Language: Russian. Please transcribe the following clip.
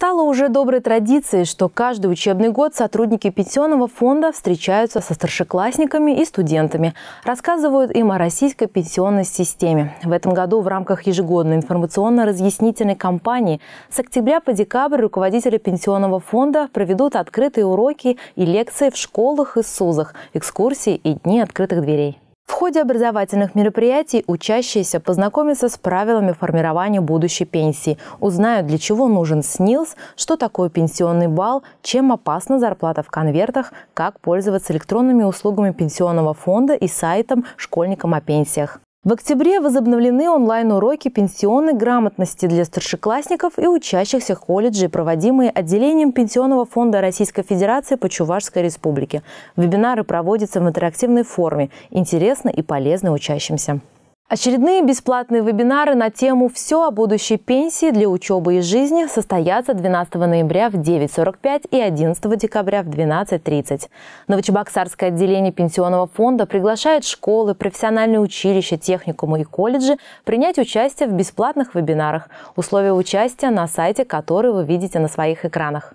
Стало уже доброй традицией, что каждый учебный год сотрудники Пенсионного фонда встречаются со старшеклассниками и студентами, рассказывают им о российской пенсионной системе. В этом году в рамках ежегодной информационно-разъяснительной кампании с октября по декабрь руководители Пенсионного фонда проведут открытые уроки и лекции в школах и СУЗах, экскурсии и дни открытых дверей. В ходе образовательных мероприятий учащиеся познакомятся с правилами формирования будущей пенсии, узнают, для чего нужен СНИЛС, что такое пенсионный балл, чем опасна зарплата в конвертах, как пользоваться электронными услугами пенсионного фонда и сайтом школьникам о пенсиях. В октябре возобновлены онлайн-уроки пенсионной грамотности для старшеклассников и учащихся колледжей, проводимые отделением Пенсионного фонда Российской Федерации по Чувашской Республике. Вебинары проводятся в интерактивной форме, Интересно и полезно учащимся. Очередные бесплатные вебинары на тему «Все о будущей пенсии для учебы и жизни» состоятся 12 ноября в 9.45 и 11 декабря в 12.30. Новочебоксарское отделение пенсионного фонда приглашает школы, профессиональные училища, техникумы и колледжи принять участие в бесплатных вебинарах. Условия участия на сайте, который вы видите на своих экранах.